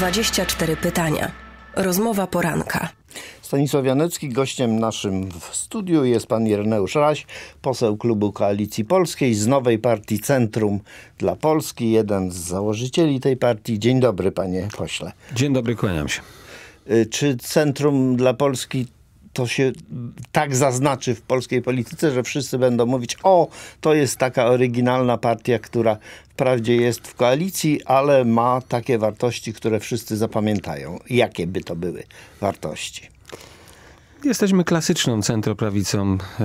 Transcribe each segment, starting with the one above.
24 pytania. Rozmowa poranka. Stanisław Janecki, gościem naszym w studiu jest pan Ireneusz Raś, poseł klubu Koalicji Polskiej z nowej partii Centrum dla Polski, jeden z założycieli tej partii. Dzień dobry panie pośle. Dzień dobry, kłaniam się. Y, czy Centrum dla Polski to się tak zaznaczy w polskiej polityce, że wszyscy będą mówić, o, to jest taka oryginalna partia, która wprawdzie jest w koalicji, ale ma takie wartości, które wszyscy zapamiętają. Jakie by to były wartości? Jesteśmy klasyczną centroprawicą. E,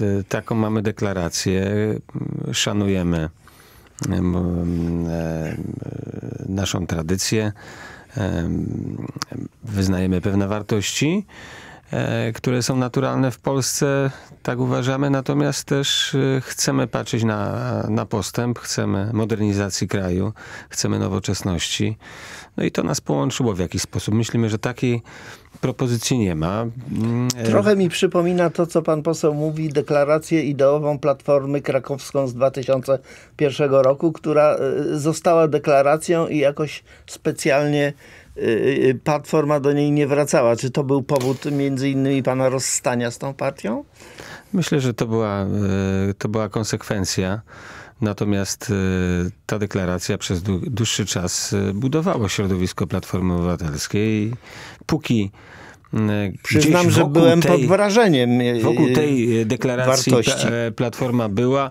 e, taką mamy deklarację. Szanujemy naszą tradycję, wyznajemy pewne wartości E, które są naturalne w Polsce, tak uważamy, natomiast też e, chcemy patrzeć na, na postęp, chcemy modernizacji kraju, chcemy nowoczesności. No i to nas połączyło w jakiś sposób. Myślimy, że takiej propozycji nie ma. Mm, e, Trochę mi przypomina to, co pan poseł mówi, deklarację ideową Platformy Krakowską z 2001 roku, która została deklaracją i jakoś specjalnie Y, y, platforma do niej nie wracała. Czy to był powód między innymi pana rozstania z tą partią? Myślę, że to była, y, to była konsekwencja. Natomiast ta deklaracja przez dłuższy czas budowała środowisko Platformy Obywatelskiej. Póki Przyznam, że byłem tej, pod wrażeniem. Wokół tej deklaracji wartości. Platforma była,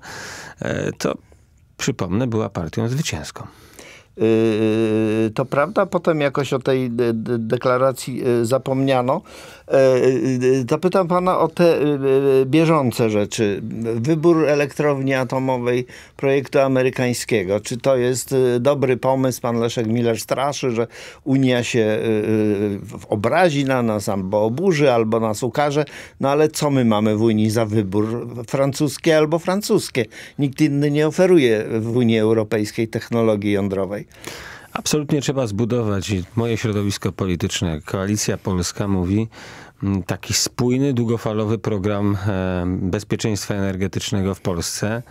to przypomnę, była partią zwycięską. Y, y, to prawda, potem jakoś o tej deklaracji y, zapomniano. E, zapytam pana o te bieżące rzeczy. Wybór elektrowni atomowej projektu amerykańskiego. Czy to jest dobry pomysł? Pan Leszek Miller straszy, że Unia się obrazi na nas, albo oburzy, albo nas ukaże. No ale co my mamy w Unii za wybór? Francuskie albo francuskie? Nikt inny nie oferuje w Unii Europejskiej technologii jądrowej. Absolutnie trzeba zbudować moje środowisko polityczne. Koalicja Polska mówi mm, taki spójny, długofalowy program e, bezpieczeństwa energetycznego w Polsce.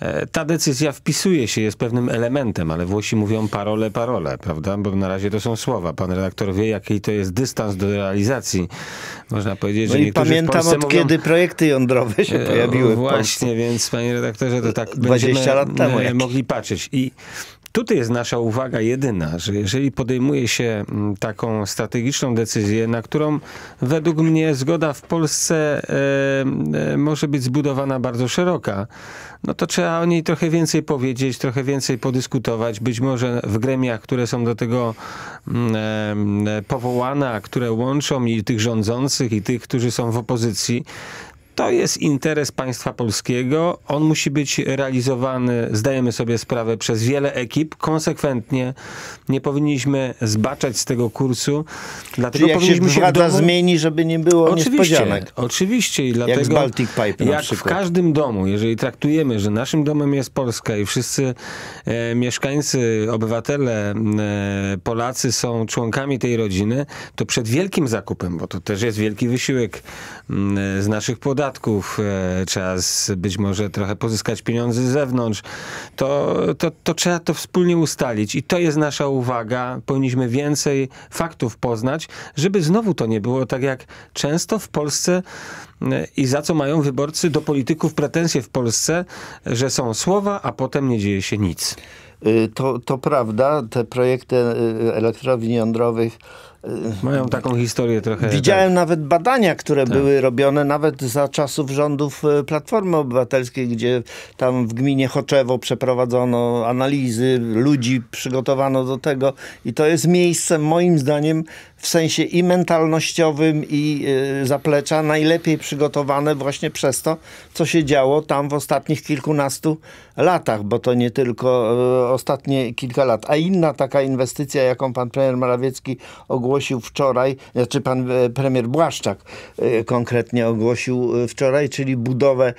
E, ta decyzja wpisuje się, jest pewnym elementem, ale Włosi mówią parole, parole, prawda? Bo na razie to są słowa. Pan redaktor wie, jaki to jest dystans do realizacji. Można powiedzieć, no że i pamiętam od mówią... kiedy projekty jądrowe się e, pojawiły. Właśnie, więc panie redaktorze, to tak 20 będziemy lat temu, mogli patrzeć. I Tutaj jest nasza uwaga jedyna, że jeżeli podejmuje się mm, taką strategiczną decyzję, na którą według mnie zgoda w Polsce e, e, może być zbudowana bardzo szeroka, no to trzeba o niej trochę więcej powiedzieć, trochę więcej podyskutować, być może w gremiach, które są do tego e, powołane, które łączą i tych rządzących, i tych, którzy są w opozycji, to jest interes państwa polskiego. On musi być realizowany, zdajemy sobie sprawę, przez wiele ekip, konsekwentnie. Nie powinniśmy zbaczać z tego kursu. Dlatego Czyli jak powinniśmy się domu... zmieni, żeby nie było oczywiście, niespodzianek. Oczywiście. I dlatego, jak z Baltic Pipe Jak w każdym domu, jeżeli traktujemy, że naszym domem jest Polska i wszyscy e, mieszkańcy, obywatele, e, Polacy są członkami tej rodziny, to przed wielkim zakupem, bo to też jest wielki wysiłek Mm, z naszych podatków, e, trzeba być może trochę pozyskać pieniądze z zewnątrz, to, to, to trzeba to wspólnie ustalić. I to jest nasza uwaga. Powinniśmy więcej faktów poznać, żeby znowu to nie było tak jak często w Polsce e, i za co mają wyborcy do polityków pretensje w Polsce, że są słowa, a potem nie dzieje się nic. Y, to, to prawda, te projekty y, elektrowni jądrowych mają taką historię trochę. Tak. Widziałem tak. nawet badania, które tak. były robione nawet za czasów rządów e, Platformy Obywatelskiej, gdzie tam w gminie Choczewo przeprowadzono analizy, ludzi przygotowano do tego i to jest miejsce moim zdaniem w sensie i mentalnościowym i e, zaplecza najlepiej przygotowane właśnie przez to, co się działo tam w ostatnich kilkunastu latach, bo to nie tylko e, ostatnie kilka lat. A inna taka inwestycja, jaką pan premier Morawiecki ogłosił, ogłosił wczoraj, znaczy pan e, premier Błaszczak e, konkretnie ogłosił e, wczoraj, czyli budowę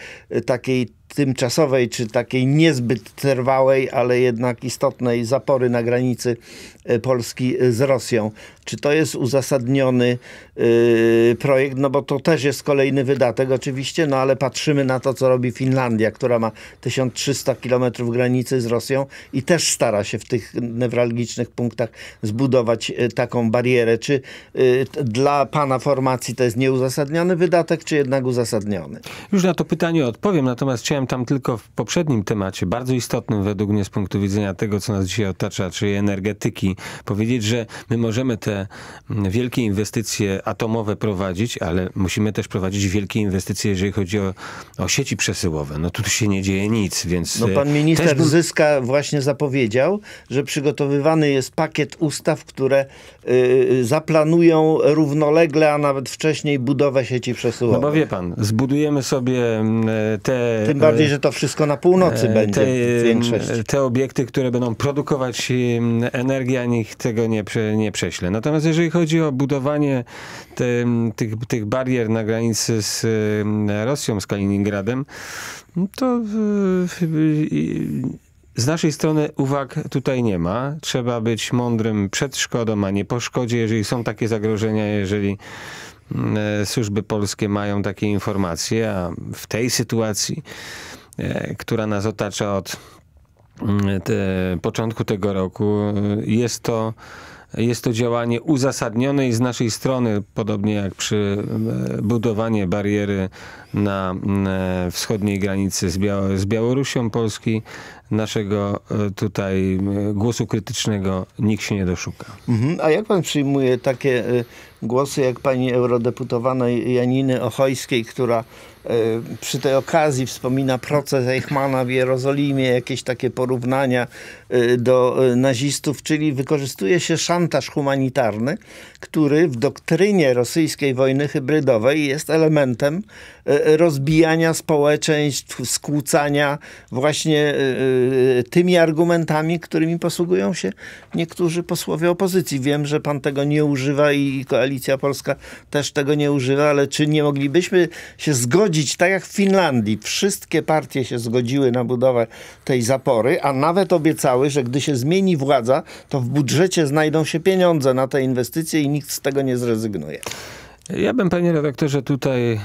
takiej tymczasowej, czy takiej niezbyt trwałej, ale jednak istotnej zapory na granicy e, Polski z Rosją. Czy to jest uzasadniony yy, projekt? No bo to też jest kolejny wydatek oczywiście, no ale patrzymy na to, co robi Finlandia, która ma 1300 kilometrów granicy z Rosją i też stara się w tych newralgicznych punktach zbudować yy, taką barierę. Czy yy, dla pana formacji to jest nieuzasadniony wydatek, czy jednak uzasadniony? Już na to pytanie odpowiem, natomiast chciałem Wspomniałem tam tylko w poprzednim temacie, bardzo istotnym według mnie z punktu widzenia tego, co nas dzisiaj otacza, czyli energetyki, powiedzieć, że my możemy te wielkie inwestycje atomowe prowadzić, ale musimy też prowadzić wielkie inwestycje, jeżeli chodzi o, o sieci przesyłowe. No tu się nie dzieje nic, więc... No e, pan minister był... Zyska właśnie zapowiedział, że przygotowywany jest pakiet ustaw, które yy, zaplanują równolegle, a nawet wcześniej budowę sieci przesyłowej. No bo wie pan, zbudujemy sobie mm, te bardziej, że to wszystko na północy e, będzie te, większość. Te obiekty, które będą produkować energię, a nikt tego nie, nie prześle. Natomiast jeżeli chodzi o budowanie te, tych, tych barier na granicy z Rosją, z Kaliningradem, to e, z naszej strony uwag tutaj nie ma. Trzeba być mądrym przed szkodą, a nie po szkodzie, jeżeli są takie zagrożenia, jeżeli E, służby polskie mają takie informacje, a w tej sytuacji, e, która nas otacza od mm, początku tego roku, e, jest to jest to działanie uzasadnione i z naszej strony, podobnie jak przy e, budowaniu bariery na e, wschodniej granicy z, Biał z Białorusią Polski, naszego e, tutaj głosu krytycznego nikt się nie doszuka. Mhm. A jak pan przyjmuje takie głosy jak pani eurodeputowanej Janiny Ochojskiej, która E, przy tej okazji wspomina proces Eichmana w Jerozolimie, jakieś takie porównania e, do e, nazistów, czyli wykorzystuje się szantaż humanitarny, który w doktrynie rosyjskiej wojny hybrydowej jest elementem rozbijania społeczeństw, skłócania właśnie tymi argumentami, którymi posługują się niektórzy posłowie opozycji. Wiem, że pan tego nie używa i Koalicja Polska też tego nie używa, ale czy nie moglibyśmy się zgodzić zgodzić, tak jak w Finlandii, wszystkie partie się zgodziły na budowę tej zapory, a nawet obiecały, że gdy się zmieni władza, to w budżecie znajdą się pieniądze na te inwestycje i nikt z tego nie zrezygnuje. Ja bym, panie redaktorze, tutaj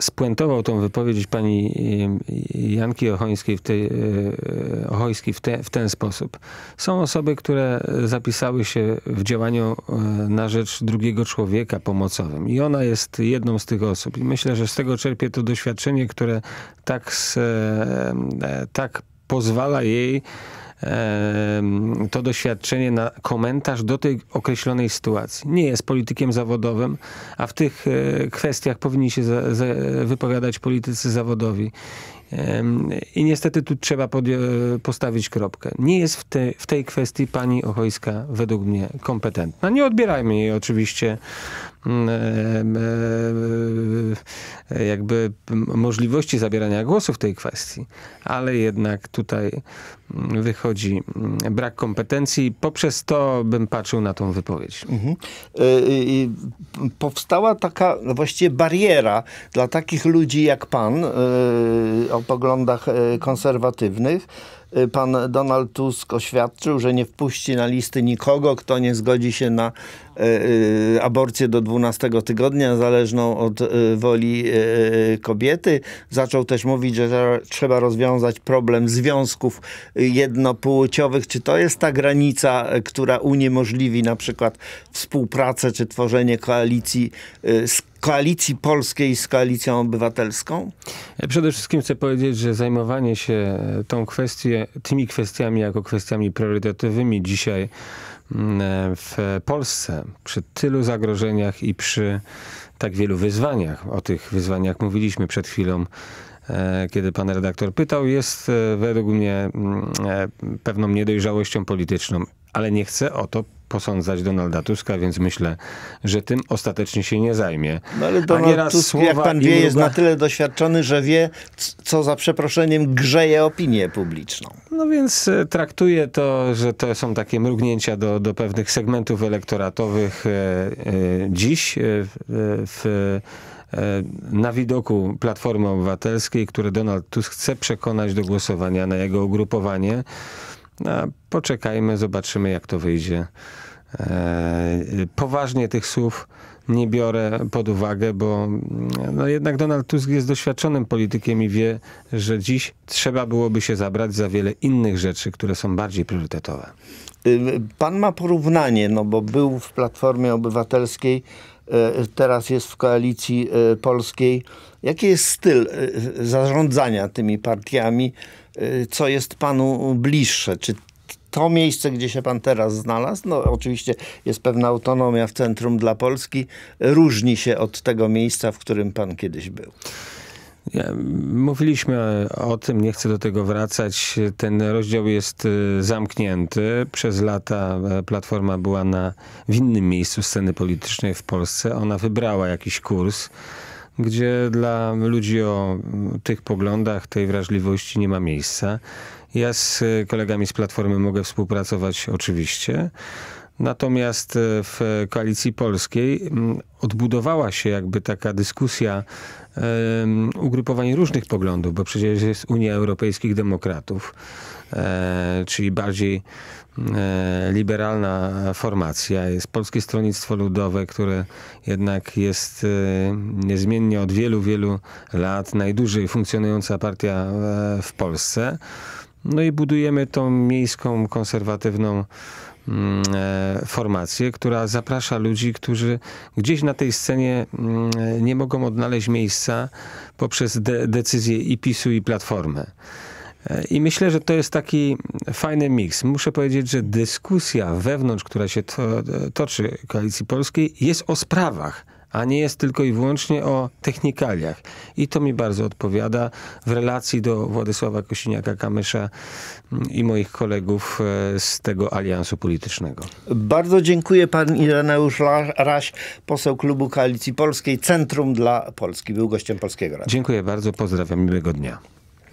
spuentował tą wypowiedź pani Janki Ochońskiej w, e, w, te, w ten sposób. Są osoby, które zapisały się w działaniu e, na rzecz drugiego człowieka pomocowym i ona jest jedną z tych osób. I myślę, że z tego czerpie to doświadczenie, które tak, z, e, tak pozwala jej to doświadczenie na komentarz do tej określonej sytuacji. Nie jest politykiem zawodowym, a w tych e, kwestiach powinni się wypowiadać politycy zawodowi. I niestety tu trzeba postawić kropkę. Nie jest w, te, w tej kwestii pani Ochojska według mnie kompetentna. Nie odbierajmy jej oczywiście mm, e, e, jakby możliwości zabierania głosu w tej kwestii, ale jednak tutaj mm, wychodzi Mm, brak kompetencji. Poprzez to bym patrzył na tą wypowiedź. Mhm. Y y powstała taka właściwie bariera dla takich ludzi jak pan y o poglądach konserwatywnych, Y, pan Donald Tusk oświadczył, że nie wpuści na listy nikogo, kto nie zgodzi się na y, y, aborcję do 12 tygodnia, zależną od woli kobiety. Zaczął też mówić, że trzeba rozwiązać problem związków jednopłciowych. Czy to jest ta granica, która uniemożliwi na przykład współpracę czy tworzenie koalicji z koalicji polskiej z koalicją obywatelską? Przede wszystkim chcę powiedzieć, że zajmowanie się e, tą kwestią, tymi kwestiami jako kwestiami priorytetowymi dzisiaj mm, e, w Polsce przy tylu zagrożeniach i przy tak wielu wyzwaniach, o tych wyzwaniach mówiliśmy przed chwilą, e, kiedy pan redaktor pytał, jest według mnie mm, pewną niedojrzałością polityczną ale nie chcę o to posądzać Donalda Tuska, więc myślę, że tym ostatecznie się nie zajmie. No ale Donald Tusk, jak pan wie, jest na tyle doświadczony, że wie, co za przeproszeniem grzeje opinię publiczną. No więc e, traktuje to, że to są takie mrugnięcia do, do pewnych segmentów elektoratowych e, e, dziś w na widoku Platformy Obywatelskiej, które Donald Tusk chce przekonać do głosowania na jego ugrupowanie. No, poczekajmy, zobaczymy jak to wyjdzie. E, poważnie tych słów nie biorę pod uwagę, bo mm, no jednak Donald Tusk jest doświadczonym politykiem i wie, że dziś trzeba byłoby się zabrać za wiele innych rzeczy, które są bardziej priorytetowe. Pan ma porównanie, no bo był w Platformie Obywatelskiej, e, teraz jest w koalicji e, polskiej. Jaki jest styl e, zarządzania tymi partiami? Co jest panu bliższe? Czy to miejsce, gdzie się pan teraz znalazł, no oczywiście jest pewna autonomia w centrum dla Polski, różni się od tego miejsca, w którym pan kiedyś był. Mówiliśmy o tym, nie chcę do tego wracać. Ten rozdział jest y, zamknięty. Przez lata e, Platforma była na, w innym miejscu sceny politycznej w Polsce. Ona wybrała jakiś kurs, gdzie dla ludzi o tych poglądach, tej wrażliwości nie ma miejsca. Ja z y, kolegami z Platformy mogę współpracować oczywiście, Natomiast e, w koalicji polskiej odbudowała się jakby taka dyskusja ugrupowań różnych poglądów, bo przecież jest Unia Europejskich Demokratów, e, czyli bardziej e, liberalna formacja. Jest Polskie Stronnictwo Ludowe, które jednak jest niezmiennie od wielu, wielu lat najdłużej funkcjonująca partia w Polsce. No i budujemy tą miejską, konserwatywną mm, e, formację, która zaprasza ludzi, którzy gdzieś na tej scenie mm, nie mogą odnaleźć miejsca poprzez de decyzje i PiSu i Platformy. E, I myślę, że to jest taki fajny miks. Muszę powiedzieć, że dyskusja wewnątrz, która się to, e, toczy Koalicji Polskiej jest o sprawach a nie jest tylko i wyłącznie o technikaliach. I to mi bardzo odpowiada w relacji do Władysława Kosiniaka-Kamysza mm, i moich kolegów e, z tego aliansu politycznego. Bardzo dziękuję pan Ireneusz Raś, poseł klubu Koalicji Polskiej, Centrum dla Polski. Był gościem Polskiego Rady. Dziękuję bardzo, pozdrawiam, miłego dnia.